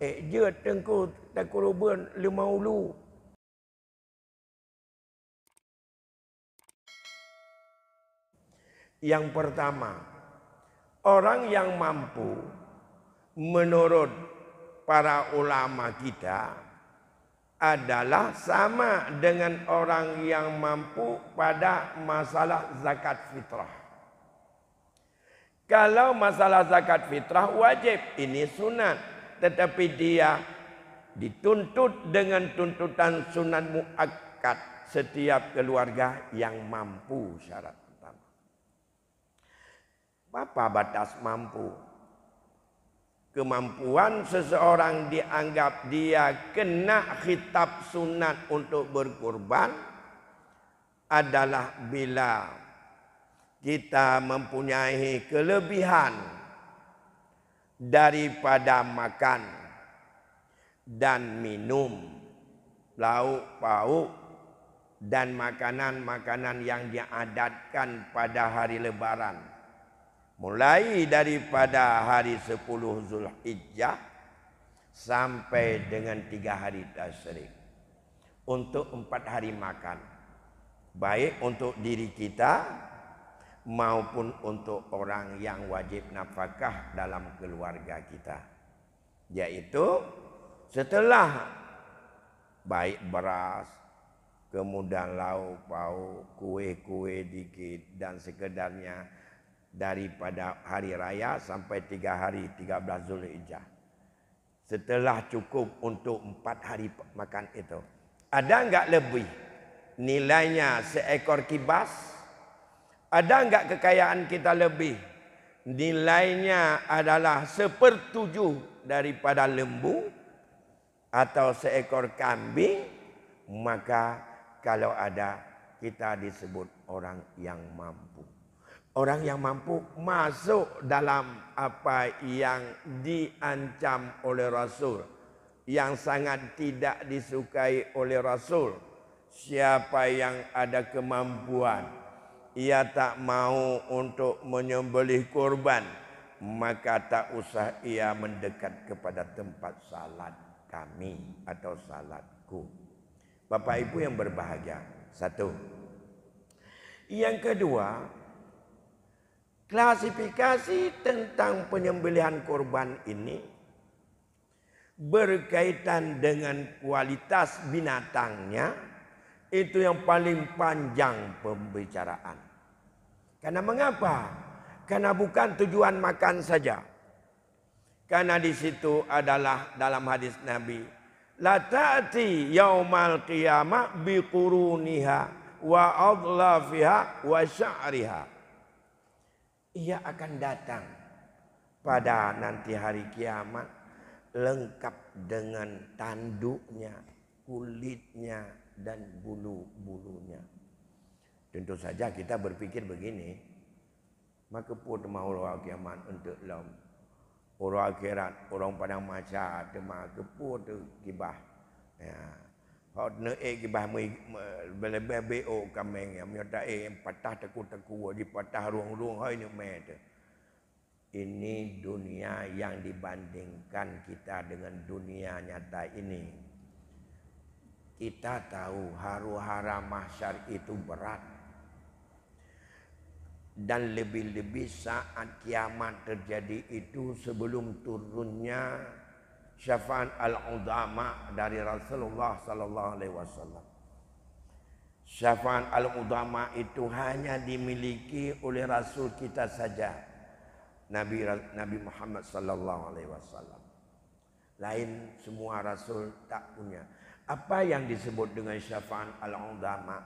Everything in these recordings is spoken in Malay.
Eh, dia tengku tengku ruben lima ulu. Yang pertama, orang yang mampu menurut para ulama kita adalah sama dengan orang yang mampu pada masalah zakat fitrah. Kalau masalah zakat fitrah wajib, ini sunat tetapi dia dituntut dengan tuntutan sunat muakkad setiap keluarga yang mampu syarat pertama. bapa batas mampu? Kemampuan seseorang dianggap dia kena kitab sunat untuk berkorban adalah bila kita mempunyai kelebihan daripada makan dan minum lauk pauk dan makanan-makanan yang diadatkan pada hari lebaran mulai daripada hari 10 Zulhijjah sampai dengan tiga hari tasrik untuk empat hari makan baik untuk diri kita maupun untuk orang yang wajib nafkah dalam keluarga kita yaitu setelah baik beras kemudian lauk pauk kue-kue dikit dan sekedarnya daripada hari raya sampai tiga hari 13 Zulhijjah setelah cukup untuk empat hari makan itu ada enggak lebih nilainya seekor kibas Ada enggak kekayaan kita lebih? Nilainya adalah sepertujuh daripada lembu atau seekor kambing. Maka kalau ada kita disebut orang yang mampu. Orang yang mampu masuk dalam apa yang diancam oleh Rasul. Yang sangat tidak disukai oleh Rasul. Siapa yang ada kemampuan ia tak mau untuk menyembelih kurban maka tak usah ia mendekat kepada tempat salat kami atau salatku Bapak Ibu yang berbahagia satu yang kedua klasifikasi tentang penyembelihan kurban ini berkaitan dengan kualitas binatangnya itu yang paling panjang pembicaraan. Karena mengapa? Karena bukan tujuan makan saja. Karena di situ adalah dalam hadis Nabi, la ta'ati yaumal qiyamah bi wa adlafiha wa sya'riha. Ia akan datang pada nanti hari kiamat lengkap dengan tanduknya, kulitnya, dan bulu-bulunya. Tentu saja kita berfikir begini, maka pun mahu orang kiamat untuk lam. Orang akhirat, orang padang masa, tema kepur tu kibah. Ya. Kau nak eh kibah lebih beo kameng yang minta eh patah teku teku di patah ruang ruang hai ini mete. Ini dunia yang dibandingkan kita dengan dunia nyata ini. Kita tahu haru-hara mahsyar itu berat. Dan lebih-lebih saat kiamat terjadi itu sebelum turunnya syafaat al-udama dari Rasulullah sallallahu alaihi wasallam. Syafaat al-udama itu hanya dimiliki oleh rasul kita saja. Nabi Nabi Muhammad sallallahu alaihi wasallam. Lain semua rasul tak punya. Apa yang disebut dengan syafaat al-ulama?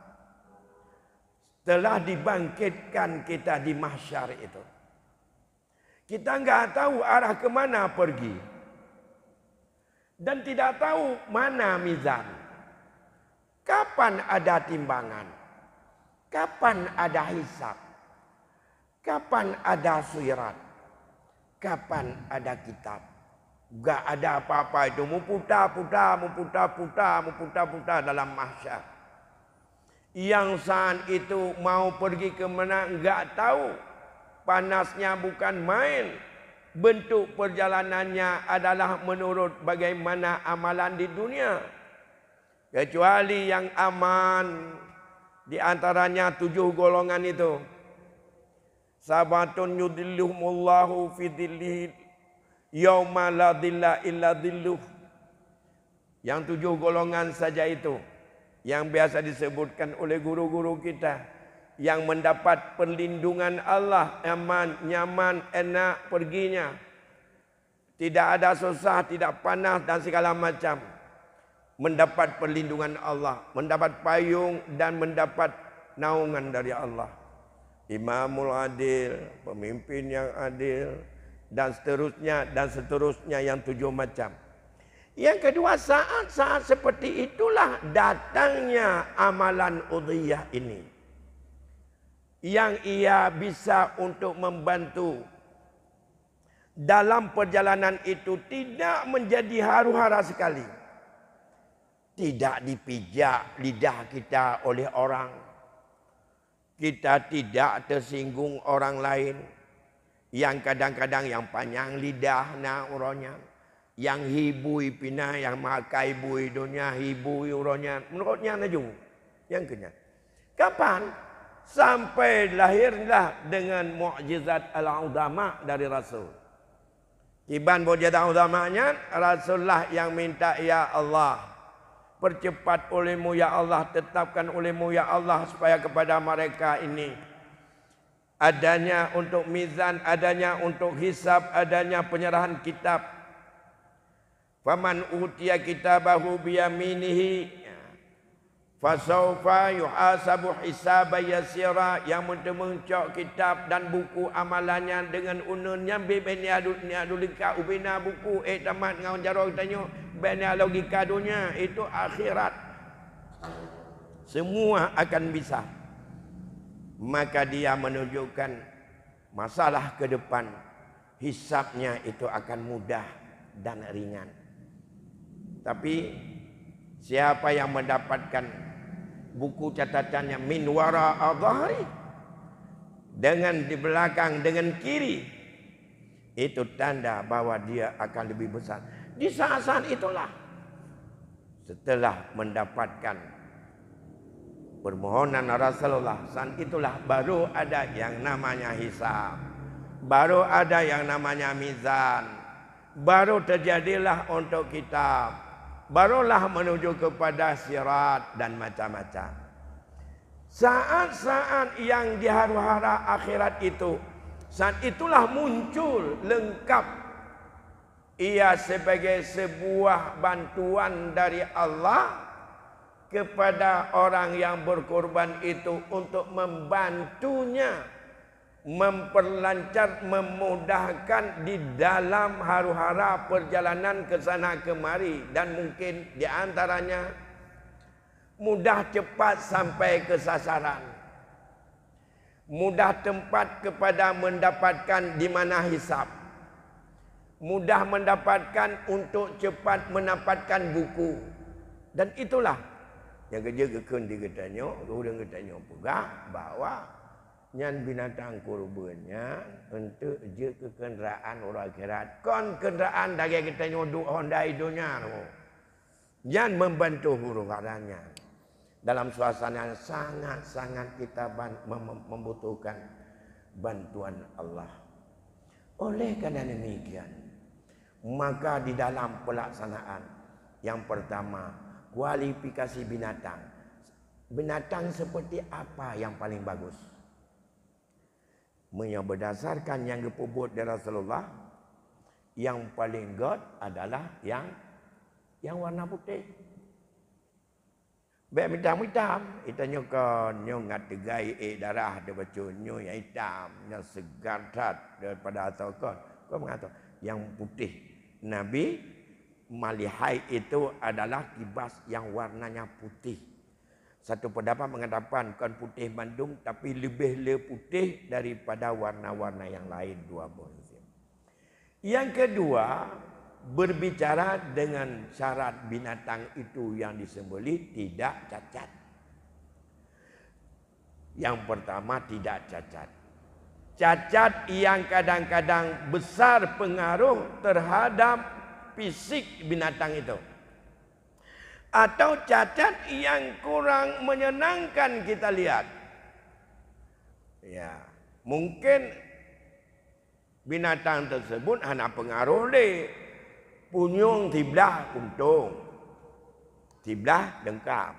Telah dibangkitkan kita di mahsyar itu. Kita nggak tahu arah kemana pergi. Dan tidak tahu mana mizan. Kapan ada timbangan? Kapan ada hisab? Kapan ada suirat? Kapan ada kitab? Gak ada apa-apa itu. Memputa, puta, memputa, puta, memputa, puta dalam mahsyar. Yang saat itu mau pergi ke mana enggak tahu. Panasnya bukan main. Bentuk perjalanannya adalah menurut bagaimana amalan di dunia. Kecuali yang aman di antaranya tujuh golongan itu. Sabatun yudilluhumullahu fidillihi Yauma la dhilla illa dhilluh. Yang tujuh golongan saja itu yang biasa disebutkan oleh guru-guru kita yang mendapat perlindungan Allah aman nyaman enak perginya tidak ada susah tidak panas dan segala macam mendapat perlindungan Allah mendapat payung dan mendapat naungan dari Allah Imamul Adil pemimpin yang adil dan seterusnya dan seterusnya yang tujuh macam. Yang kedua saat-saat seperti itulah datangnya amalan udhiyah ini. Yang ia bisa untuk membantu dalam perjalanan itu tidak menjadi haru-hara sekali. Tidak dipijak lidah kita oleh orang. Kita tidak tersinggung orang lain yang kadang-kadang yang panjang lidah na uronya yang hibui pina yang makai bui dunia hibui uronya menurutnya na ju yang kenya kapan sampai lahirlah dengan mukjizat al-udama dari rasul Iban bodi nya, Rasul lah yang minta ya Allah percepat olehmu ya Allah tetapkan olehmu ya Allah supaya kepada mereka ini adanya untuk mizan, adanya untuk hisab, adanya penyerahan kitab. Faman utiya kitabahu biyaminihi fasaufa yuhasabu hisaba yasira yang mencok kitab dan buku amalannya dengan ununnya bibeni adunya dulika ubina buku eh tamat ngau jaro tanya bena logika dunia itu akhirat semua akan bisa. maka dia menunjukkan masalah ke depan hisapnya itu akan mudah dan ringan. Tapi siapa yang mendapatkan buku catatannya min wara adhari dengan di belakang dengan kiri itu tanda bahwa dia akan lebih besar. Di saat-saat itulah setelah mendapatkan permohonan Rasulullah san itulah baru ada yang namanya hisab baru ada yang namanya mizan baru terjadilah untuk kita barulah menuju kepada syarat dan macam-macam saat-saat yang diharu-hara akhirat itu saat itulah muncul lengkap ia sebagai sebuah bantuan dari Allah kepada orang yang berkorban itu untuk membantunya memperlancar memudahkan di dalam haru-hara perjalanan ke sana kemari dan mungkin di antaranya mudah cepat sampai ke sasaran mudah tempat kepada mendapatkan di mana hisap mudah mendapatkan untuk cepat mendapatkan buku dan itulah yang kerja ke kendi ke tanya, kemudian ke tanya pula bahawa nyan binatang kurbannya untuk je ke kenderaan orang akhirat. Kon kenderaan dari kita nyoduk Honda idunya tu. Nyan membantu huruf haranya. Dalam suasana yang sangat-sangat kita membutuhkan bantuan Allah. Oleh karena demikian, maka di dalam pelaksanaan yang pertama kualifikasi binatang. Binatang seperti apa yang paling bagus? Yang berdasarkan yang diperbuat dari Rasulullah, yang paling God adalah yang yang warna putih. Baik hitam hitam, itu nyoka nyongat degai e darah dia baca nyonya hitam, nya segar tat daripada atau kau. Kau mengatakan yang putih Nabi malihai itu adalah kibas yang warnanya putih. Satu pendapat mengatakan bukan putih Bandung tapi lebih le putih daripada warna-warna yang lain dua bonzim. Yang kedua, berbicara dengan syarat binatang itu yang disembelih tidak cacat. Yang pertama tidak cacat. Cacat yang kadang-kadang besar pengaruh terhadap fisik binatang itu atau cacat yang kurang menyenangkan kita lihat. Ya, mungkin binatang tersebut hanya pengaruh le punyung tiblah untung. Tiblah dengkap.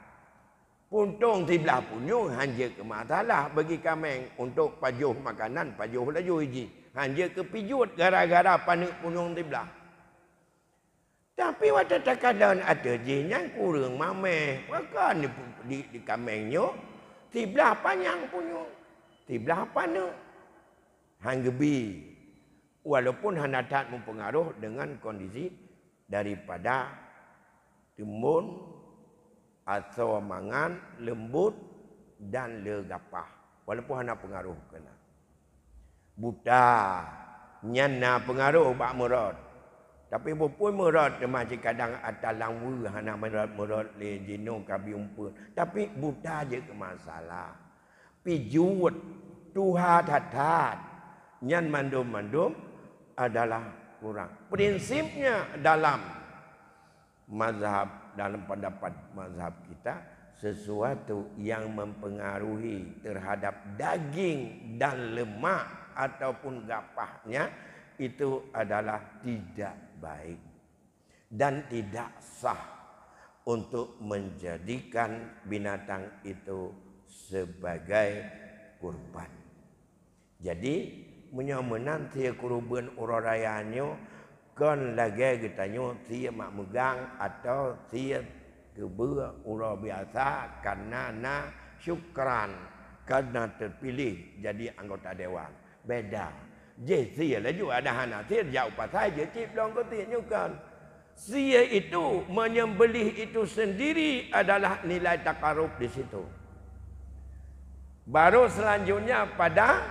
Puntung tiblah punyung hanya ke masalah bagi kami untuk pajuh makanan, pajuh laju hiji. Hanya ke pijut gara-gara panik punyung tiblah. Tapi waktu tak ada ada jin yang kurang mame. Maka ni di, di kamengnya. Tiblah panjang punya. Tiblah apa ni? Hanggebi. Walaupun hanatat mempengaruh dengan kondisi daripada timun atau mangan lembut dan legapah. Walaupun hana pengaruh kena. Buta nyana pengaruh bak murad. Tapi pun merot macam kadang atas langwa hana merot merot le jino kabi umpun. Tapi buta je ke masalah. Pijut tuha tatat nyan mandum mandum adalah kurang. Prinsipnya dalam mazhab dalam pendapat mazhab kita sesuatu yang mempengaruhi terhadap daging dan lemak ataupun gapahnya itu adalah tidak baik dan tidak sah untuk menjadikan binatang itu sebagai kurban. Jadi menyamanan tiya kurban rayanya kan lagi gitanyo tiya mak megang atau tiya kebua uro biasa karena na syukran karena terpilih jadi anggota dewan. Beda. Je sia la ju ada hana ti ja upatai je cip dong ko ti nyukan. Sia itu menyembelih itu sendiri adalah nilai takarup di situ. Baru selanjutnya pada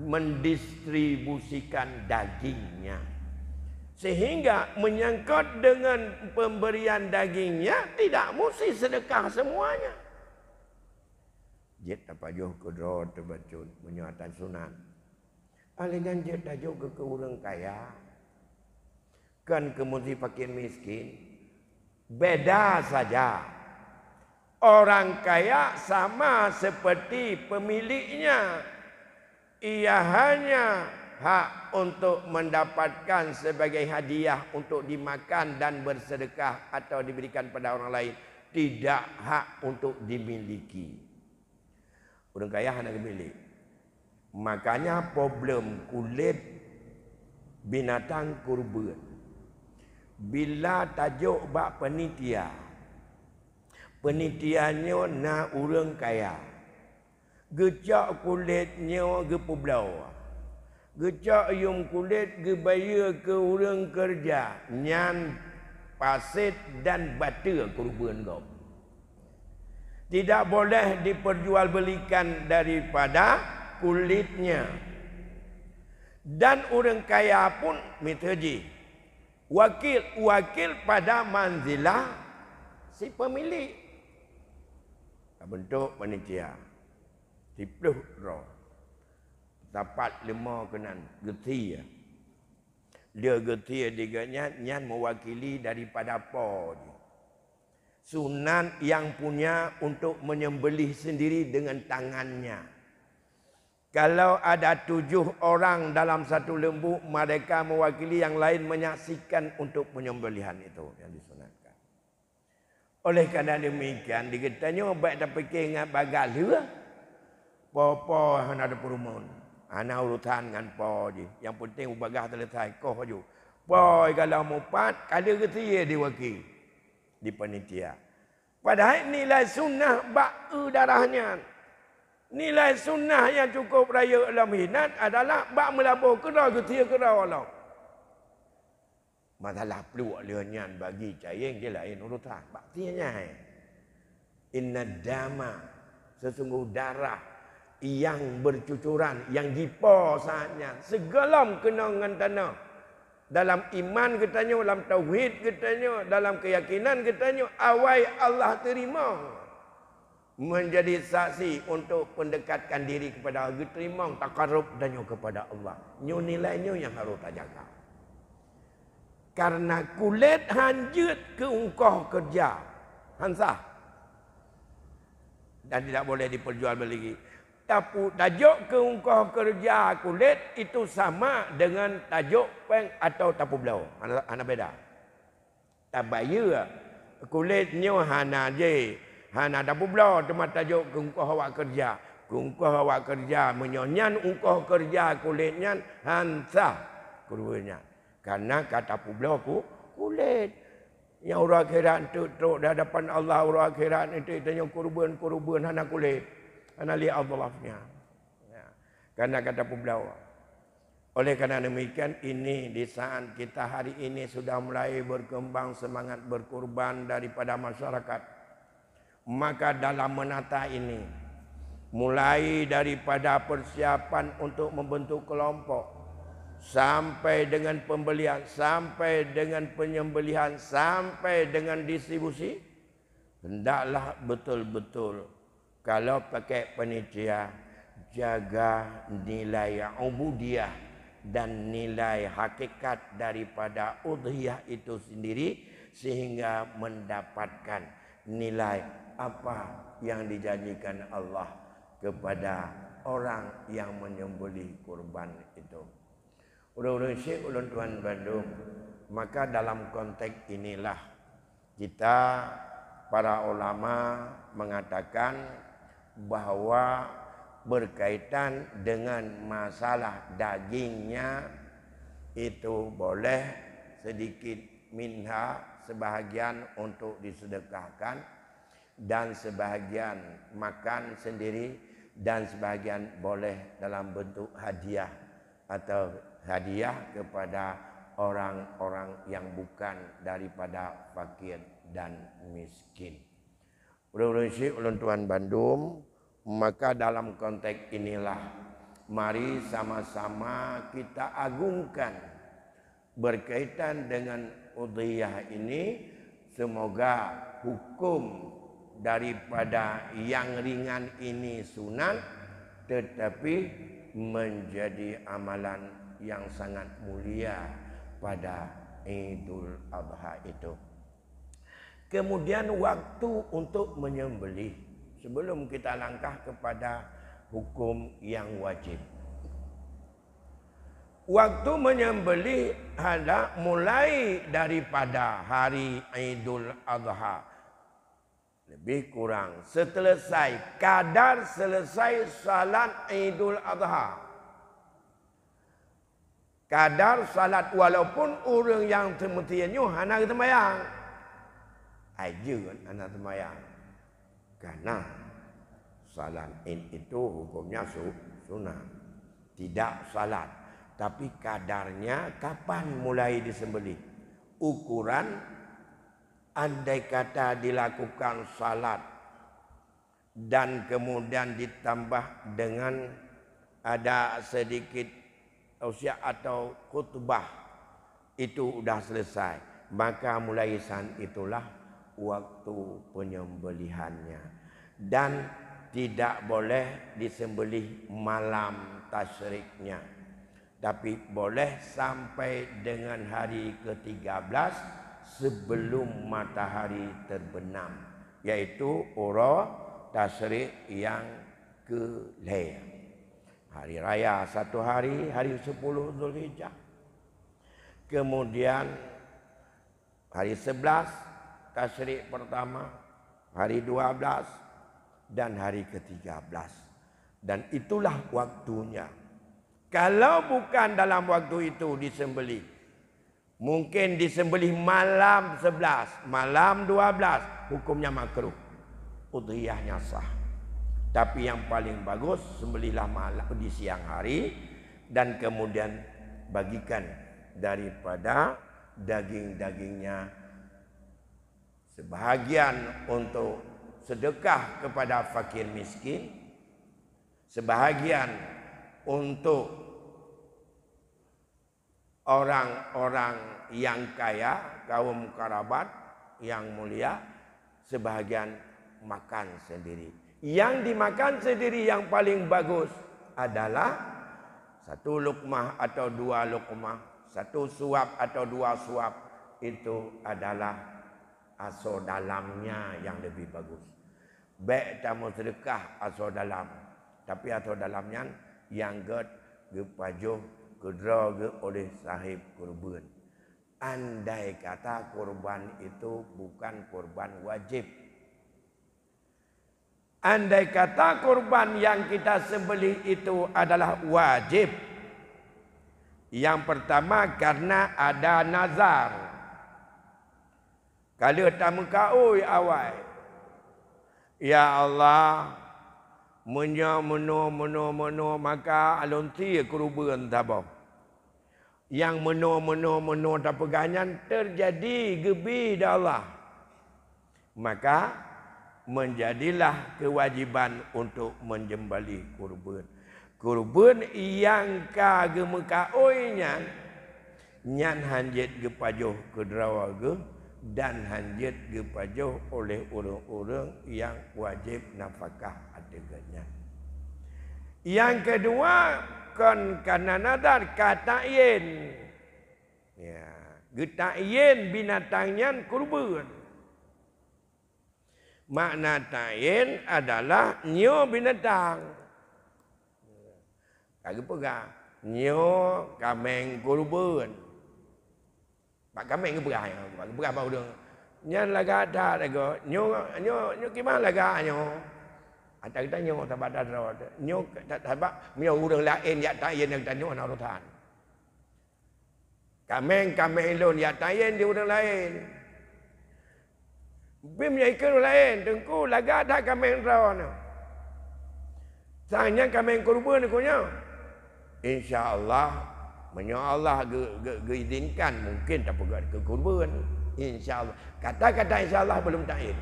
mendistribusikan dagingnya. Sehingga menyangkut dengan pemberian dagingnya tidak mesti sedekah semuanya. Jit apa juh kudro terbaca menyuatan sunan. Palingan jeda juga ke orang kaya. Kan ke pakin miskin. Beda saja. Orang kaya sama seperti pemiliknya. Ia hanya hak untuk mendapatkan sebagai hadiah untuk dimakan dan bersedekah atau diberikan pada orang lain. Tidak hak untuk dimiliki. Orang kaya hanya milik. Makanya problem kulit binatang kurban. Bila tajuk bak penitia. Penitiannya nak urang kaya. Gecak kulitnya ge pulau. Gecak yum kulit ge bayar ke urang kerja nyan pasit dan batu kurban kau. Tidak boleh diperjualbelikan daripada kulitnya. Dan orang kaya pun mitraji. Wakil wakil pada manzilah si pemilik. Bentuk manusia. Tipuh roh. Dapat lima kenan geti ya. Dia geti adiknya ya, nyan mewakili daripada apa Sunan yang punya untuk menyembelih sendiri dengan tangannya. Kalau ada tujuh orang dalam satu lembu, mereka mewakili yang lain menyaksikan untuk penyembelihan itu yang disunatkan. Oleh karena demikian, dikatanya baik tak fikir dengan bagal juga. Apa-apa yang ada perumahan. Ana urutan dengan apa saja. Yang penting ubagah terletak ikut saja. Apa kalau mupat, kala ketiga diwakil. Di penitia. Padahal nilai sunnah bak'u darahnya. Nilai sunnah yang cukup raya dalam hinat adalah bak melabur kera ke tia kera Allah. Masalah peluak lenyan bagi cahaya je lain urutan. Baktinya hai. Inna dama sesungguh darah yang bercucuran, yang jipa sahaja. Segelam kena dengan tanah. Dalam iman kita katanya, dalam tauhid kita katanya, dalam keyakinan kita katanya. Awai Allah terima menjadi saksi untuk pendekatkan diri kepada Allah. Terima takarub dan nyu kepada Allah. Nyu nilai yang harus tak jaga. Karena kulit hanjut ke ungkoh kerja. Hansa. Dan tidak boleh diperjual beli. Tapi tajuk ke ungkoh kerja kulit itu sama dengan tajuk peng atau tapu belau. Anak hana beda. Tak bayar. Kulit nyu hana je. Ha ada ada pula tempat tajuk kungkoh awak kerja. Kungkoh awak kerja menyonyan ungkoh kerja kulitnya hansa kurunya. Karena kata pula aku kulit. Yang urah akhirat itu teruk di hadapan Allah urah akhirat itu itu yang kurban-kurban hana kulit. Hana lihat Allahnya. Ya. Karena kata pula oleh karena demikian ini di saat kita hari ini sudah mulai berkembang semangat berkurban daripada masyarakat maka dalam menata ini mulai daripada persiapan untuk membentuk kelompok sampai dengan pembelian sampai dengan penyembelian, sampai dengan distribusi hendaklah betul-betul kalau pakai penitia jaga nilai ubudiah dan nilai hakikat daripada udhiyah itu sendiri sehingga mendapatkan nilai apa yang dijanjikan Allah kepada orang yang menyembelih kurban itu. Ulun-ulun Syekh Ulun Tuan Bandung, maka dalam konteks inilah kita para ulama mengatakan bahwa berkaitan dengan masalah dagingnya itu boleh sedikit minha sebahagian untuk disedekahkan dan sebahagian makan sendiri dan sebahagian boleh dalam bentuk hadiah atau hadiah kepada orang-orang yang bukan daripada fakir dan miskin. Berurusi ulun Tuhan Bandung, maka dalam konteks inilah mari sama-sama kita agungkan berkaitan dengan udhiyah ini semoga hukum daripada yang ringan ini sunat tetapi menjadi amalan yang sangat mulia pada Idul Adha itu. Kemudian waktu untuk menyembelih sebelum kita langkah kepada hukum yang wajib. Waktu menyembelih hendak mulai daripada hari Idul Adha lebih kurang selesai kadar selesai salat Idul Adha. Kadar salat walaupun orang yang temutiannya hanya kita mayang. Ajar kan anak temayang. Karena salat itu hukumnya sunnah. Tidak salat. Tapi kadarnya kapan mulai disembelih. Ukuran andai kata dilakukan salat dan kemudian ditambah dengan ada sedikit usia atau khutbah itu sudah selesai maka mulai saat itulah waktu penyembelihannya dan tidak boleh disembelih malam tasyriknya tapi boleh sampai dengan hari ke-13 sebelum matahari terbenam yaitu ura tasrik yang ke -laya. hari raya satu hari hari 10 Zulhijjah kemudian hari 11 tasrik pertama hari 12 dan hari ke-13 dan itulah waktunya kalau bukan dalam waktu itu disembelih Mungkin disembelih malam sebelas malam dua belas hukumnya makruh. Udhiyahnya sah. Tapi yang paling bagus sembelihlah malam di siang hari dan kemudian bagikan daripada daging-dagingnya sebahagian untuk sedekah kepada fakir miskin, sebahagian untuk orang-orang yang kaya, kaum karabat yang mulia, sebahagian makan sendiri. Yang dimakan sendiri yang paling bagus adalah satu lukmah atau dua lukmah, satu suap atau dua suap itu adalah aso dalamnya yang lebih bagus. Baik tamu sedekah aso dalam, tapi aso dalamnya yang get gepajuh gedra oleh sahib kurban. Andai kata kurban itu bukan kurban wajib. Andai kata kurban yang kita sembelih itu adalah wajib. Yang pertama karena ada nazar. Kala tak mengkaui awal. Ya Allah, Menyo menu menu menu maka alonti kurban tabah yang meno-meno-meno dan peganyan terjadi gebi Allah. Maka menjadilah kewajiban untuk menjembali kurban. Kurban yang kagemeka oinya nyan hanjet gepajoh ke derawaga dan hanjet gepajoh oleh orang-orang yang wajib nafkah adegannya. Yang kedua kon kana nadar kata yen. Ya, geta yen binatangnya kurban. Makna yen adalah nyo binatang. Kagak pegah. Nyo kameng kurban. Pak kami ingin berah ya. Pak berah baru dia. Nyan lagak tak lagak. Nyo, nyo, nyo kemah lagak nyo atau kita nyok sahabat dah terawal. Nyok sahabat, punya orang lain yang tak yang kita nyok nak rotan. Kameng, kameng lo yang tak yang dia orang lain. Bim yang ikut orang lain. Tengku, laga tak kameng terawal ni. Sanya kameng kurba ni kau nyok. InsyaAllah, Menyo Allah ge, ge, ge mungkin tak pegak ke kurban insyaallah kata-kata insyaallah belum tak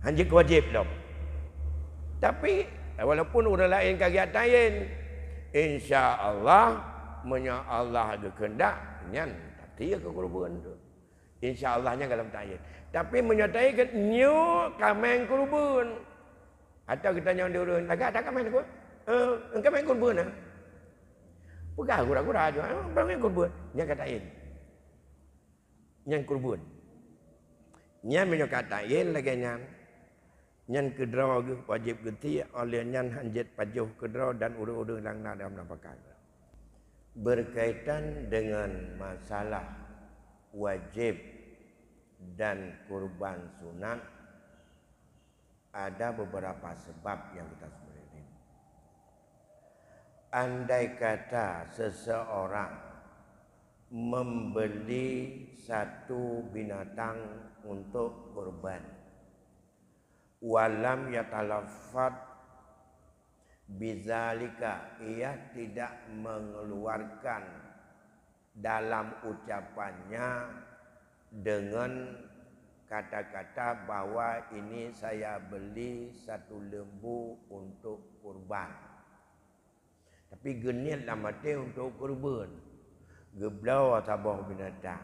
Hanya kewajib dong. Tapi walaupun orang lain kegiatan lain, insya-Allah menya Allah ada kehendak nyan tapi ke kurban tu. Insya-Allahnya dalam tayin. Tapi menyertai ke new kamen kurban. Atau kita nyang dia urun, agak tak kamen ko. Eh, engkau main kurban lah. Bukan gura-gura juga. bang ah, main kurban, Yang katain. yang kurban. Nyang menyo katain lagi yang. Nyan kedera ke wajib geti oleh nyan hanjit pajuh kedera dan urung-urung lang nak dalam nampakan. Berkaitan dengan masalah wajib dan kurban sunat ada beberapa sebab yang kita sebutkan. Andai kata seseorang membeli satu binatang untuk kurban walam yatalafat bizalika ia tidak mengeluarkan dalam ucapannya dengan kata-kata bahwa ini saya beli satu lembu untuk kurban. Tapi geniat dalam hati untuk kurban. Geblau sabah binatang.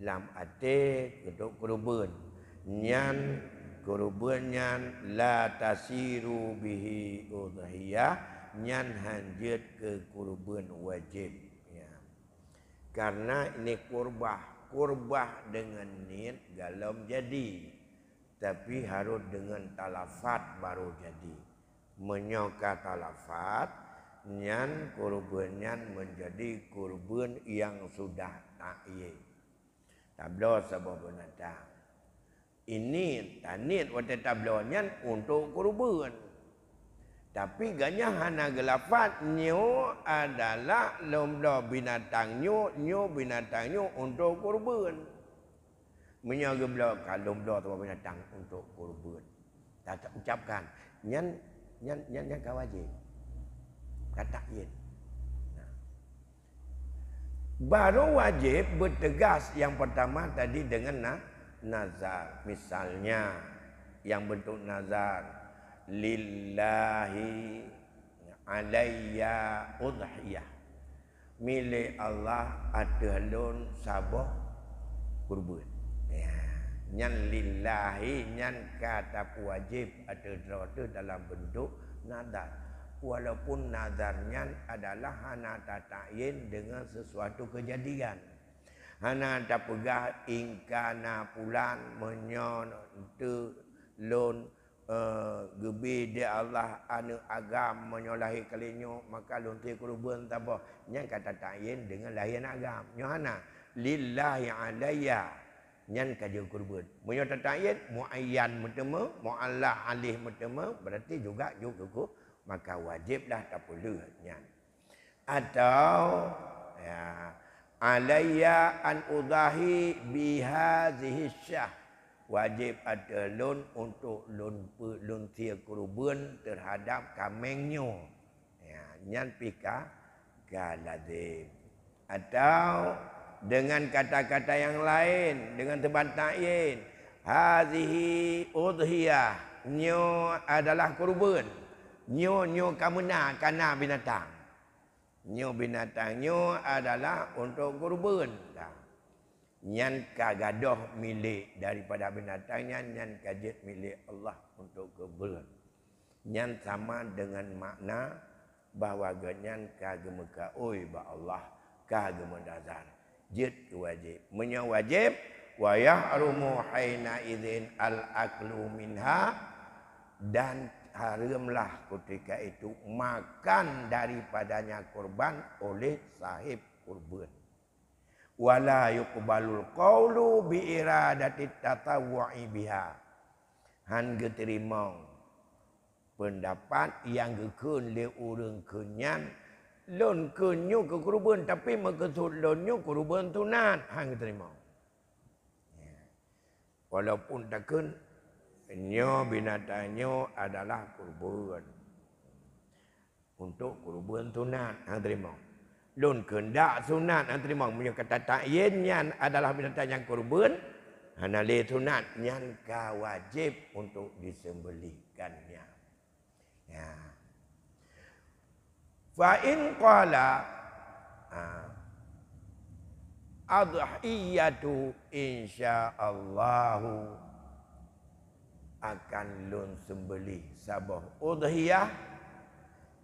Dalam hati untuk kurban. Nyan gurubnya la tasiru bihi udhiyah nyan hanjet ke kurban wajib ya. karena ini kurbah kurbah dengan niat galam jadi tapi harus dengan talafat baru jadi menyoka talafat nyan kurbannya menjadi kurban yang sudah takyid tablo sebab benar ini tanit wa tatablawan untuk kurban tapi ganya hana gelafat nyu adalah lomda binatang nyu nyu binatang nyu untuk kurban menya gebla kalomda tu binatang untuk kurban tak, tak ucapkan nyan nyan nyan nyan kawajib kata yin Baru wajib bertegas yang pertama tadi dengan nak nazar misalnya yang bentuk nazar lillahi alayya udhiyah milik Allah adalun sabah kurban ya nyan lillahi nyan kata wajib ada drata dalam bentuk nazar walaupun nazarnya adalah hana tatayin dengan sesuatu kejadian hanya ta pegah ingkana pulan menyon tu lon uh, gebi di Allah anu agam menyolahi kalinyo maka lon ti kurban tabo nya kata tayin dengan lahir agam nya hana lillahi alayya nyan kata kurban munyo tayin muayyan mutema Allah alih mutema berarti juga juga ku maka wajiblah tak perlu nyan atau ya alayya an udahi bihadhihi syah wajib ada lun untuk lun lun tia kurban terhadap kamengnyo ya nyan pika galadim atau dengan kata-kata yang lain dengan tebantain hadhihi udhiyah nyo adalah kurban nyo nyo kamuna kana binatang Nyu binatangnya adalah untuk kurban. Nyan kagadoh milik daripada binatangnya, nyan kajit milik Allah untuk kurban. Nyan sama dengan makna bahawa genyan kagemeka oi ba Allah kagemendazar. Jit wajib. Menyu wajib wa yahrumu haina idzin al aklu minha dan haramlah ketika itu makan daripadanya kurban oleh sahib kurban. Wala yuqbalul qawlu bi iradati tatawwu'i biha. Han geterima pendapat yang gekun le urang kenyan lon kenyu ke kurban tapi mengetul lonnyu kurban tunat han geterima. Ya. Walaupun takkan nyo binatangnyo adalah kurban untuk kurban sunat hang terima lun kendak sunat hang terima punya kata takyin nyan adalah binatang yang kurban hana le sunat nyan ka untuk disembelihkannya ya fa in qala ha, adhiyatu insyaallah akan lun sembeli Sabah Udhiyah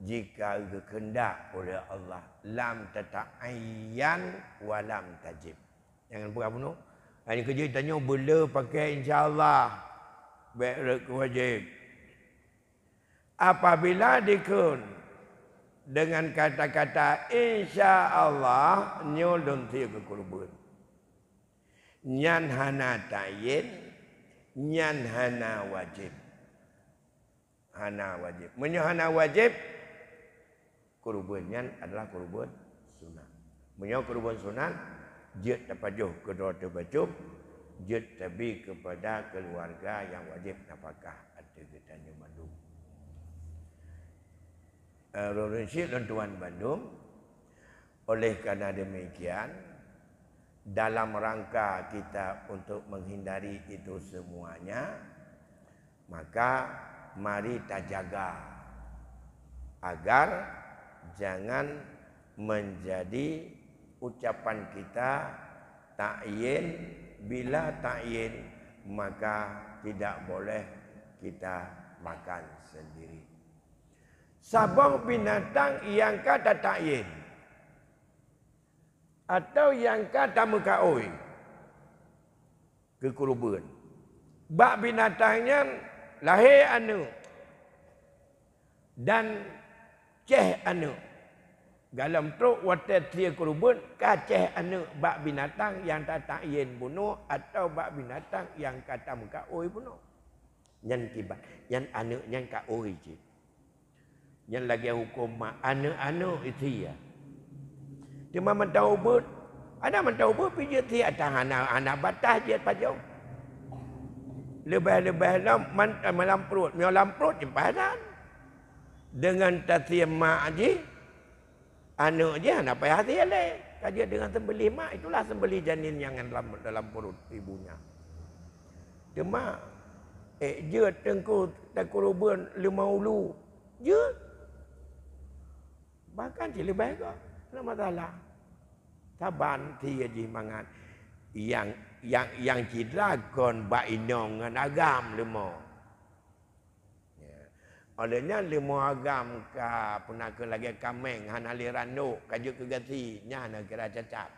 jika kehendak oleh Allah lam tata'ayyan walam tajib jangan pura bunuh ini kerja tanya bela pakai insyaAllah Berat wajib Apabila dikun Dengan kata-kata Insya Allah Nyolun tiga kurban nyanhana hana tayin nyan hana wajib hana wajib menyo hana wajib kurban nyan adalah kurban sunat menyo kurban sunat jet tapajuh ke dua bacum jet tabi kepada keluarga yang wajib nafkah ada getanya madu Uh, eh, Rorensi dan Tuan Bandung Oleh karena demikian dalam rangka kita untuk menghindari itu semuanya maka mari kita jaga agar jangan menjadi ucapan kita takyin bila takyin maka tidak boleh kita makan sendiri sabang binatang yang kata takyin atau yang kata muka oi kekurban bak binatangnya lahir anu dan ceh anu dalam truk water tiga kerubun kaceh anu bak binatang yang tak tak yen bunuh atau bak binatang yang kata muka oi bunuh Yang kibat yang anu yang ka je yang lagi hukum anu anu itu ya Cuma memang taubat. Anak memang taubat pergi dia tiap anak anak batas dia pajau. Lebih-lebih lah man, eh, melamprut. Mereka je pahadan. Dengan tasih mak je. Anak je anak payah hati lah. Kaji dengan sembelih mak. Itulah sembelih janin yang dalam, dalam perut ibunya. Cuma, mak. Eh je tengku tengku ruban lima ulu. Je. Bahkan je lebih ke. Tak lah masalah taban tiga di mangan yang yang yang jidagon ba inong ngan agam lemo ya olehnya lemo agam ka punak lagi kameng han aliran no kaju ke gati nya na kira cacat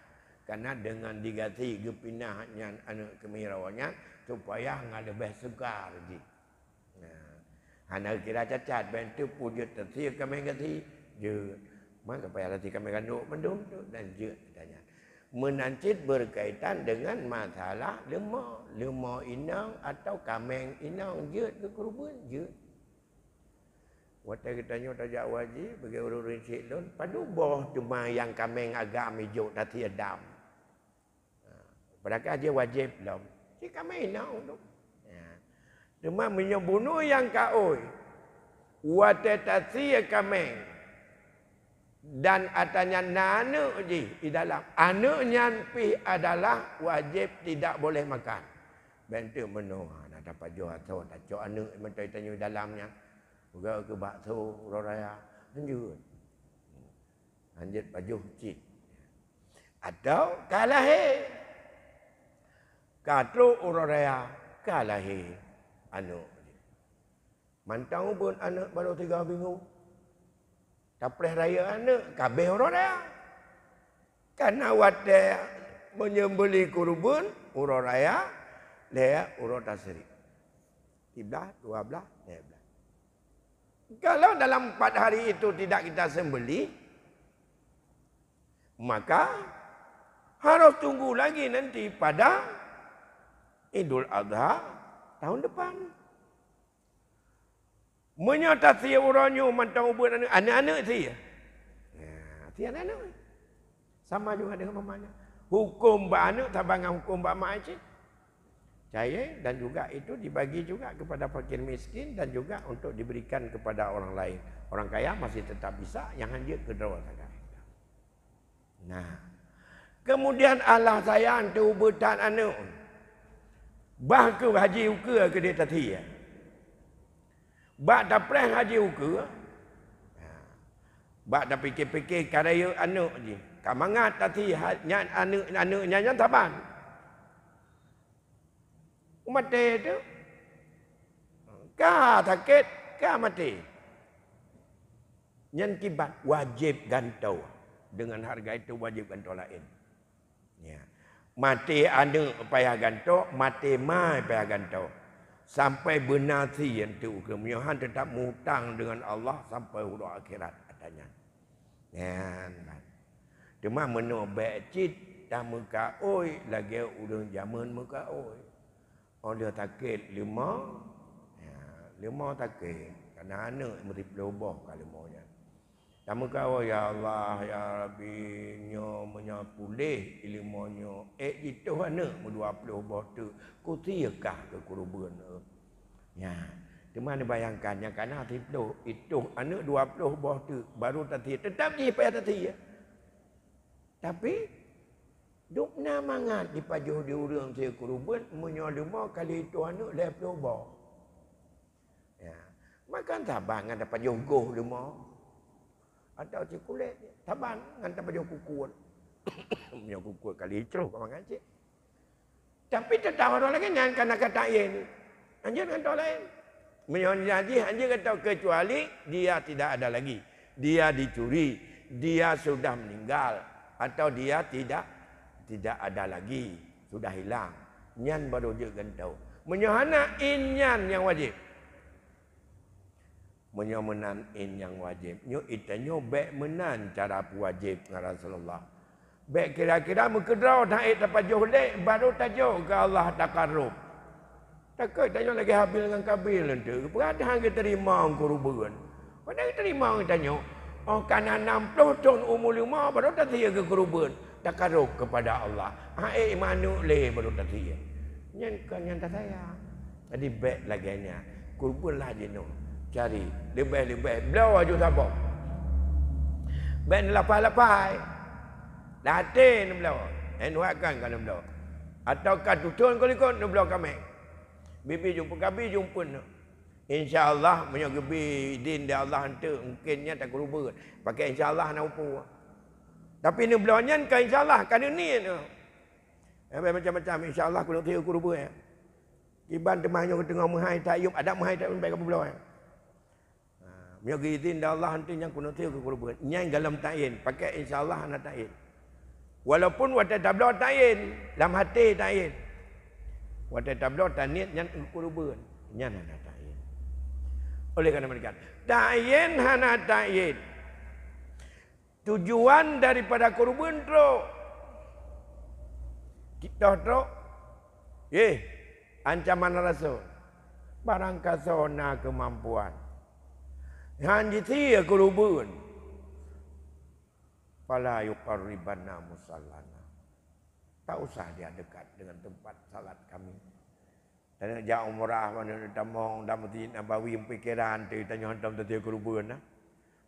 karena dengan digati gepinah nya anu kemirawanya supaya ngada be segar di nah ya. han kira cacat bentu pujut tersia kameng gati jeu Maka payahlah tika mengandung mendung dan juga tanya. Menancit berkaitan dengan masalah lemah. Lemah inang atau kameng inang je ke kerubun je. Waktu kita tanya tajak wajib bagi orang-orang cik lun. Padu boh cuma yang kameng agak mejuk dah tiadam. Ha, padahal dia wajib belum. Cik kameng inang tu. Ya. Cuma menyembunuh yang kaui. Waktu tak siya Kameng dan atanya nana di dalam ana nyampi adalah wajib tidak boleh makan bentu menu ha, nak dapat jo atau tak jo anu? mentu tanya dalamnya uga ke bakso roraya anjur anjur baju cik atau kalahe katlo kalah he anu mantau pun anak baru tiga minggu. Kapleh raya anak, kabeh orang raya. Karena wadah menyembeli kurban, orang raya, dia orang tasri. Tiba, dua belah, dia belah. Kalau dalam empat hari itu tidak kita sembeli, maka harus tunggu lagi nanti pada Idul Adha tahun depan. Menyata saya orangnya mantang ubat anak-anak saya. Ya, ya anak-anak. Sama juga dengan mamanya. Hukum buat anak tabangan hukum buat mak cik. Saya dan juga itu dibagi juga kepada fakir miskin dan juga untuk diberikan kepada orang lain. Orang kaya masih tetap bisa yang hanya kedua tangan. Nah. Kemudian Allah sayang tu ubatan anak. Bahku haji uka ke dia tadi ya. Bak tak pernah haji uku. Ya. Bak tak fikir-fikir karaya anak je. Kamangat tadi nyat anak anak nyanyi taban. Umat dia tu. Kah takut, kah mati. Nyan kibat wajib gantau. Dengan harga itu wajib gantau lain. Ya. Mati anak payah gantau, mati mai payah gantau sampai benati yang tu kemiahan tetap mutang dengan Allah sampai huruf akhirat katanya. Ya. Cuma menua becit dan muka oi lagi ulun zaman muka oi. Oh dia takil lima. Ya, lima takil. karena anak mesti berubah kalau maunya. Sama kawa ya Allah ya Rabbi nyo menya pulih ilmunya eh itu mana mudua puluh botu ku tiakah ke kurban ya di mana bayangkan yang kena tipu itu anak 20 botu baru tadi tetap di payah tadi ya tapi duk na di pajuh di urang tu kurban munyo lima kali itu anak lepo bot. ya makan tabang ada pajuh goh lima atau cik kulit Taban dengan tak baju kukut Baju kukut kali itu kau makan cik Tapi tetap orang lagi Yang kena kata ya ni Hanya dengan orang lain Menyonjah dia hanya kata kecuali Dia tidak ada lagi Dia dicuri Dia sudah meninggal Atau dia tidak Tidak ada lagi Sudah hilang Nyan baru je gentau Menyohana inyan yang wajib Menyo menan in yang wajib. Nyo ita nyo bek menan cara wajib dengan Rasulullah. Bek kira-kira mengkedrau naik tapa johlek baru tajuk ke Allah takarub. Takut tanya lagi habil dengan kabil nanti. Berada yang kita terima kurubun. Mana kita terima yang tanya. Oh, kerana enam puluh tahun umur lima baru tak tanya ke kurubun. Takarub kepada Allah. Haik eh, manuk leh baru tak tanya. Ini kan yang tak sayang. Jadi baik lagi ini. Kurubun lah jenuh cari lebih-lebih belau aju sapa ben lapai-lapai datin belau en wakan kalau belau ataukah tutun kau ikut nu belau kami bibi jumpa kami jumpa nu insyaallah punya gebi din di Allah hantu mungkinnya tak kerubu pakai insyaallah nak upu tapi nu belau nyen kan insyaallah kan ni nu Eh, macam-macam insyaallah kalau tu kerubu ya Iban temahnya ke tengah muhai tak yum ada muhai tak sampai ke belau ya eh. Mereka izin dah Allah hantar yang kuno tiga kurban. Nyai dalam ta'in. Pakai insyaAllah anak ta'in. Walaupun wata tabla ta'in. Dalam hati ta'in. Wata tabla ta'in yang kurban. Nyai anak ta'in. Oleh kerana mereka. Ta'in anak ta'in. Tujuan daripada kurban tu. Kita tu. Eh. Ancaman rasul. barangkasa kasona kemampuan. Han jitia kurubun. Fala yuqarribana musallana. Tak usah dia dekat dengan tempat salat kami. Dan ja umrah mana dah mohon dah mesti nak pemikiran tu tanya hantam tadi dia kurubun nah.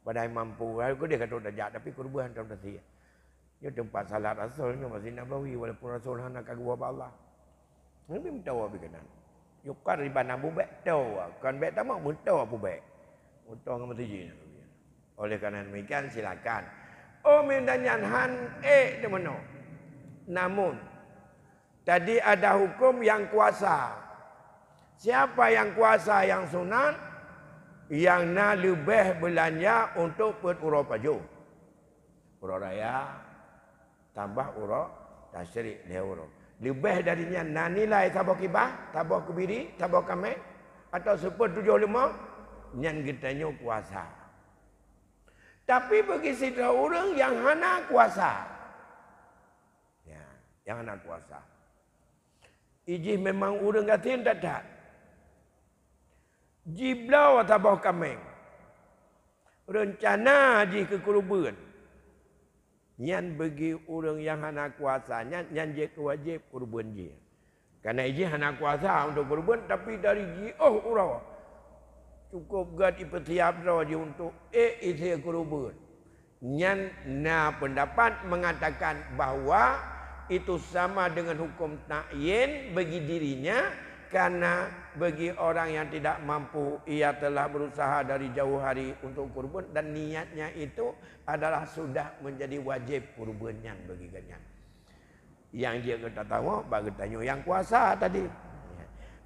Padahal mampu hal ko dia kata dah jak tapi kurubun hantam tadi. dia. Ya, tempat salat asal, mesti nak bawi walaupun rasul hanak ke gua Allah. Ini minta wa bikanan. Yuqarribana bubak tau. Lah. Kan bek tamak mun tau bubak. Utang kamu tuji. Oleh karena demikian silakan. Oh mendanyan han e eh, demeno. Namun tadi ada hukum yang kuasa. Siapa yang kuasa yang sunan yang na lebih belanja untuk perurau paju. Urau raya tambah urau tasyrik dia urau. Lebih darinya na nilai tabah kibah, tabah kubiri, tabah kame atau sepuluh tujuh lima yang kita getanya kuasa. Tapi bagi sida orang yang hana kuasa. Ya, yang hana kuasa. Iji memang orang kata yang tak Jiblau atau kaming. Rencana di kekurubun. Nyan bagi orang yang hana kuasa. Nyan, nyan je kewajib kurubun je. Karena iji hana kuasa untuk kurubun. Tapi dari jiuh oh, urawah cukup gad ipetiap roji untuk e eh, itu kerubun. Nyan na pendapat mengatakan bahawa itu sama dengan hukum takyin bagi dirinya karena bagi orang yang tidak mampu ia telah berusaha dari jauh hari untuk kurban dan niatnya itu adalah sudah menjadi wajib kurbannya bagi ganyan. Yang dia kata tahu bagi yang kuasa tadi.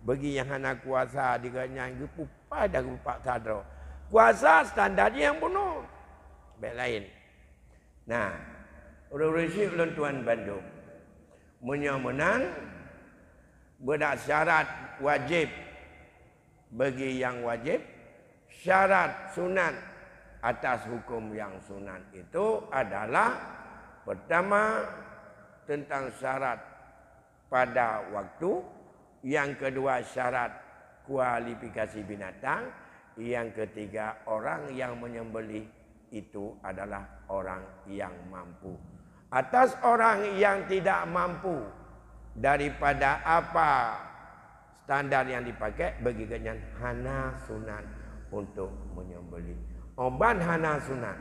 Bagi yang hana kuasa dikanya itu pupa dah rupak sadra. Kuasa standar yang bunuh. Baik lain. Nah, orang-orang si tuan Bandung. Menyo menang benar syarat wajib bagi yang wajib syarat sunat atas hukum yang sunat itu adalah pertama tentang syarat pada waktu Yang kedua syarat kualifikasi binatang. Yang ketiga orang yang menyembelih itu adalah orang yang mampu. Atas orang yang tidak mampu daripada apa standar yang dipakai bagi bagikannya hana sunan untuk menyembelih. Oban hana sunan.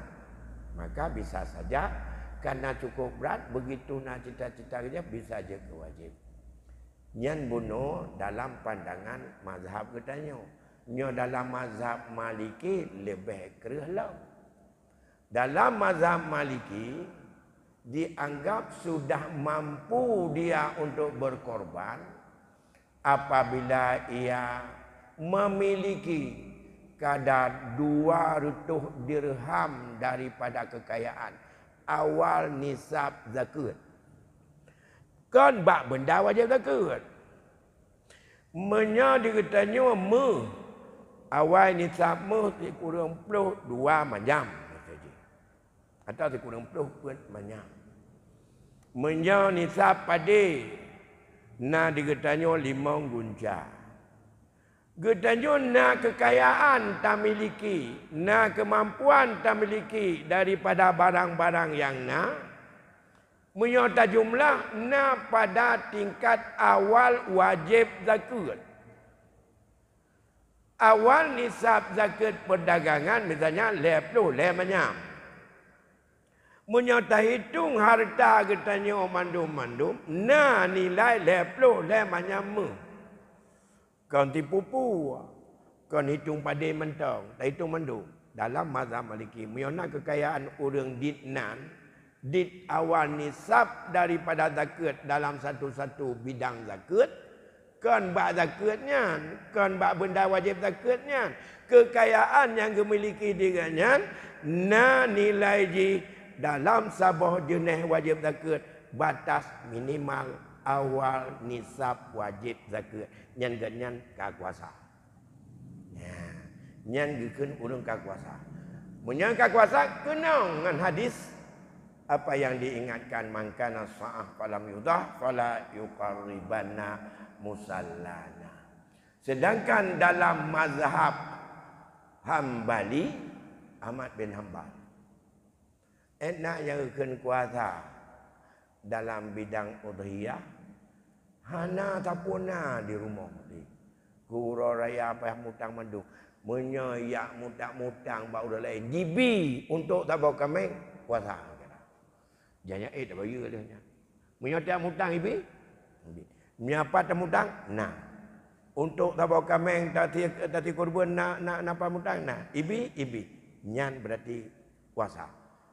Maka bisa saja karena cukup berat begitu nak cita-citanya bisa saja kewajiban. Yang bunuh dalam pandangan mazhab kita nyo nyo dalam mazhab maliki lebih kerehlah. Dalam mazhab maliki, dianggap sudah mampu dia untuk berkorban apabila ia memiliki kadar dua rutuh dirham daripada kekayaan awal nisab zakat. Kan bak benda wajib tak kut. Kan? Menya dikatanya me. Awal ni tak me sekurang puluh dua manjam. Atau sekurang puluh pun manjam. Menya ni tak padi. Na dikatanya lima gunca. Getanya na kekayaan tak miliki. Na kemampuan tak miliki daripada barang-barang yang na menyata jumlah na pada tingkat awal wajib zakat. Awal nisab zakat perdagangan misalnya lep tu lep banyak. Menyata hitung harta ketanya mandu-mandu na nilai lep tu lep banyak mu. Kau tipu pupu. Kau hitung pada mentang. Tak hitung mandu. Dalam mazhab maliki. Menyata kekayaan orang ditnan. Menyata did awal nisab daripada zakat dalam satu-satu bidang zakat kan bak zakatnya kan bak benda wajib zakatnya kekayaan yang dimiliki dirinya na nilai ji dalam sabah jenis wajib zakat batas minimal awal nisab wajib zakat yang dengan ka yang dengan urung gekeun menyangka kuasa menyang ka kena ngan hadis apa yang diingatkan mangkana sa'ah falam yudah fala yuqarribana musallana sedangkan dalam mazhab hambali Ahmad bin Hanbal enak yang kena kuasa dalam bidang udhiyah hana tapuna di rumah ni kura raya apa yang mutang mandu menyayak mutang-mutang bau dah lain dibi untuk tabau kami kuasa Jaya eh tak bayar dia nya. Munya mudang ibi. Munya apa tiap mudang? Nah. Untuk tabo kameng tati tati korban nak nak napa mudang nah. Ibi ibi. Nyan berarti kuasa.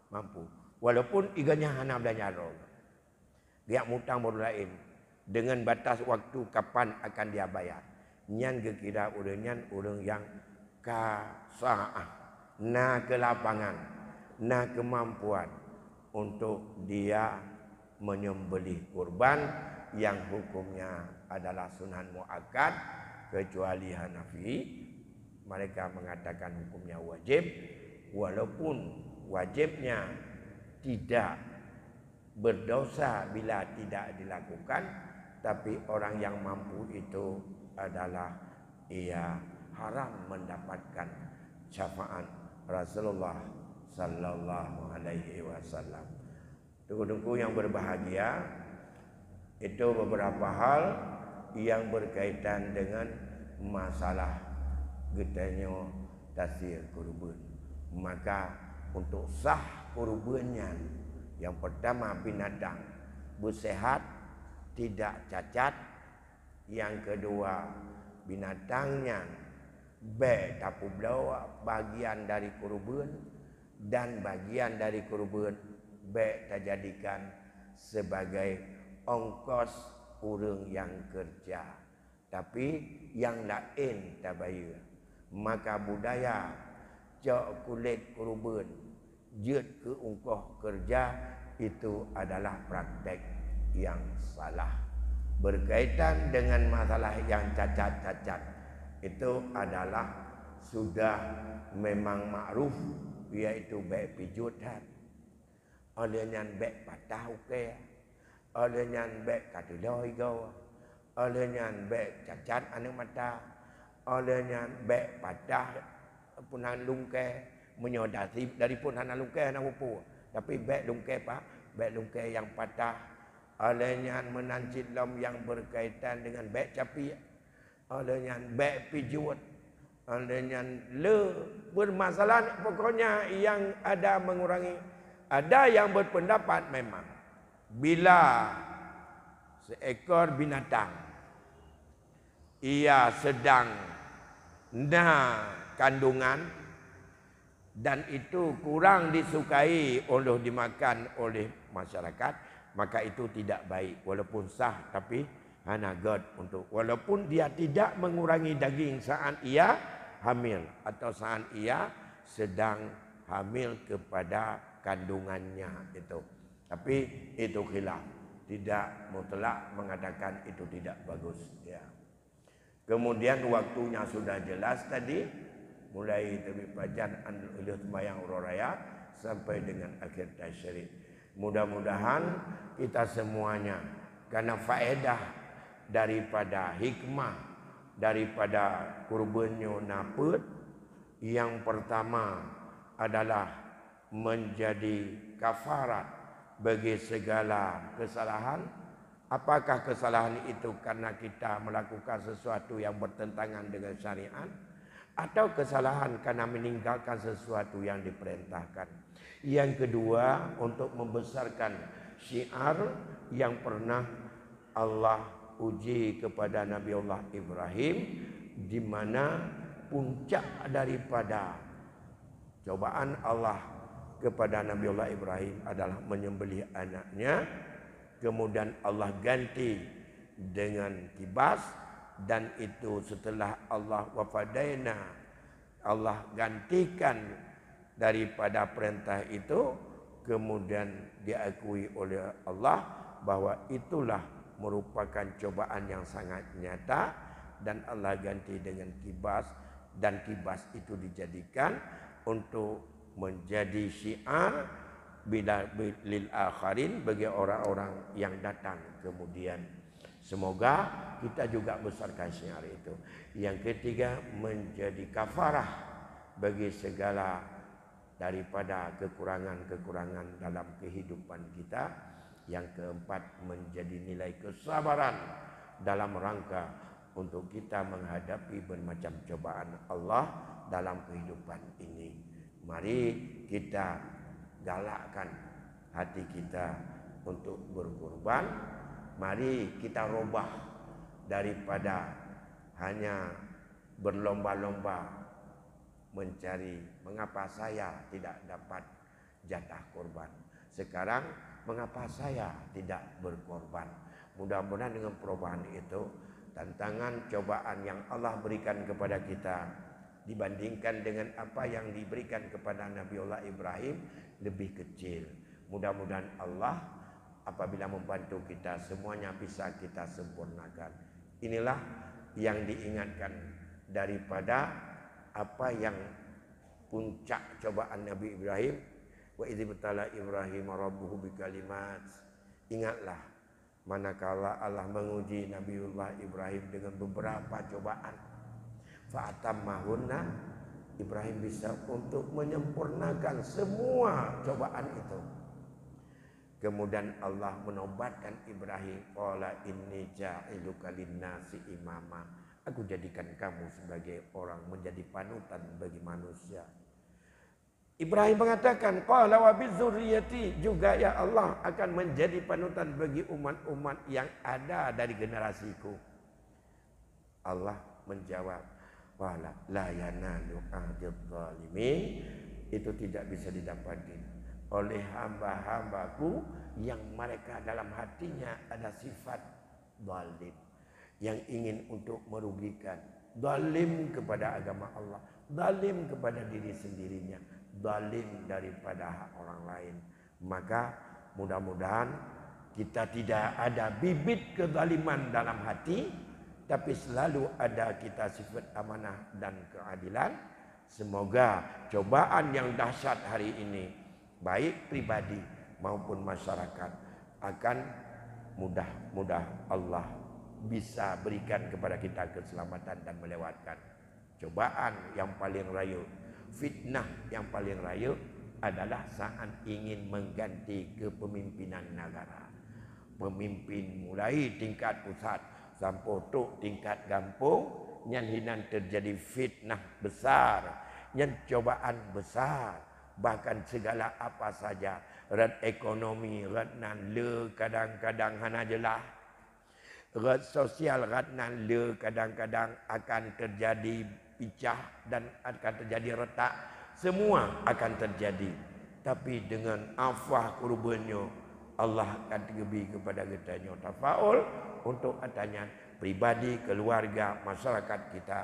Mampu. Walaupun iganya hana belanja roh. Dia mutang baru lain dengan batas waktu kapan akan dia bayar. Nyan gekira urang nyan urang yang kasaah. Nah ke lapangan. Nah kemampuan. untuk dia menyembelih kurban yang hukumnya adalah sunan muakkad kecuali Hanafi mereka mengatakan hukumnya wajib walaupun wajibnya tidak berdosa bila tidak dilakukan tapi orang yang mampu itu adalah ia haram mendapatkan syafaat Rasulullah sallallahu alaihi wasallam. Tunggu-tunggu yang berbahagia itu beberapa hal yang berkaitan dengan masalah getanya tasir kurban. Maka untuk sah kurbannya yang pertama binatang bersehat tidak cacat yang kedua binatangnya baik tapi bagian dari kurban dan bagian dari kurban baik terjadikan sebagai ongkos urung yang kerja tapi yang lain tak bayar maka budaya cok kulit kurban jut ke ungkoh kerja itu adalah praktek yang salah berkaitan dengan masalah yang cacat-cacat itu adalah sudah memang makruf iaitu baik pijutan oleh nyan baik patah uke oleh nyan baik kadiloi go oleh nyan baik cacat anu mata oleh nyan baik patah punan lungke menyodasi dari punan lungke anak upu tapi baik lungke pak baik lungke yang patah oleh nyan menancit lom yang berkaitan dengan baik capi oleh nyan baik pijut Andainya le bermasalah pokoknya yang ada mengurangi ada yang berpendapat memang bila seekor binatang ia sedang na kandungan dan itu kurang disukai oleh dimakan oleh masyarakat maka itu tidak baik walaupun sah tapi hana god untuk walaupun dia tidak mengurangi daging saat ia hamil atau saat ia sedang hamil kepada kandungannya itu. Tapi itu khilaf, tidak mutlak mengatakan itu tidak bagus ya. Kemudian waktunya sudah jelas tadi mulai dari fajar anul mayang uroraya sampai dengan akhir tasyrik. Mudah-mudahan kita semuanya karena faedah daripada hikmah daripada kurbannya nafud yang pertama adalah menjadi kafarat bagi segala kesalahan apakah kesalahan itu karena kita melakukan sesuatu yang bertentangan dengan syariat atau kesalahan karena meninggalkan sesuatu yang diperintahkan yang kedua untuk membesarkan syiar yang pernah Allah uji kepada Nabi Allah Ibrahim di mana puncak daripada cobaan Allah kepada Nabi Allah Ibrahim adalah menyembelih anaknya kemudian Allah ganti dengan kibas dan itu setelah Allah wafadaina Allah gantikan daripada perintah itu kemudian diakui oleh Allah bahwa itulah merupakan cobaan yang sangat nyata dan Allah ganti dengan kibas dan kibas itu dijadikan untuk menjadi syiar bila lil akharin bagi orang-orang yang datang kemudian semoga kita juga besarkan syiar itu yang ketiga menjadi kafarah bagi segala daripada kekurangan-kekurangan dalam kehidupan kita Yang keempat menjadi nilai kesabaran dalam rangka untuk kita menghadapi bermacam cobaan Allah dalam kehidupan ini. Mari kita galakkan hati kita untuk berkorban. Mari kita rubah daripada hanya berlomba-lomba mencari mengapa saya tidak dapat jatah korban. Sekarang mengapa saya tidak berkorban mudah-mudahan dengan perubahan itu tantangan cobaan yang Allah berikan kepada kita dibandingkan dengan apa yang diberikan kepada Nabi Allah Ibrahim lebih kecil mudah-mudahan Allah apabila membantu kita semuanya bisa kita sempurnakan inilah yang diingatkan daripada apa yang puncak cobaan Nabi Ibrahim Wa idh ibtala Ibrahim rabbuhu bikalimat. Ingatlah manakala Allah menguji Nabiullah Ibrahim dengan beberapa cobaan. Fa atammahunna Ibrahim bisa untuk menyempurnakan semua cobaan itu. Kemudian Allah menobatkan Ibrahim, "Qala inni ja'iluka lin-nasi imama." Aku jadikan kamu sebagai orang menjadi panutan bagi manusia. Ibrahim mengatakan qala wa bizurriyati juga ya Allah akan menjadi panutan bagi umat-umat yang ada dari generasiku. Allah menjawab wala la yanalu zalimin itu tidak bisa didapatkan oleh hamba-hambaku yang mereka dalam hatinya ada sifat zalim yang ingin untuk merugikan zalim kepada agama Allah zalim kepada diri sendirinya zalim daripada orang lain. Maka mudah-mudahan kita tidak ada bibit kezaliman dalam hati tapi selalu ada kita sifat amanah dan keadilan. Semoga cobaan yang dahsyat hari ini baik pribadi maupun masyarakat akan mudah-mudah Allah bisa berikan kepada kita keselamatan dan melewatkan cobaan yang paling rayu fitnah yang paling raya adalah saat ingin mengganti kepemimpinan negara. Pemimpin mulai tingkat pusat sampai tu tingkat kampung yang hinan terjadi fitnah besar, yang cobaan besar, bahkan segala apa saja rat ekonomi rat nan le kadang-kadang hana jelah rat sosial rat nan le kadang-kadang akan terjadi pecah dan akan terjadi retak semua akan terjadi tapi dengan afah kurbannya Allah akan tergebi kepada getanya tafaul untuk adanya pribadi keluarga masyarakat kita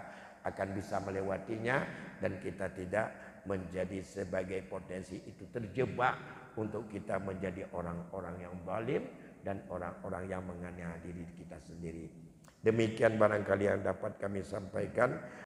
akan bisa melewatinya dan kita tidak menjadi sebagai potensi itu terjebak untuk kita menjadi orang-orang yang balim dan orang-orang yang menganiaya diri kita sendiri. Demikian barangkali yang dapat kami sampaikan.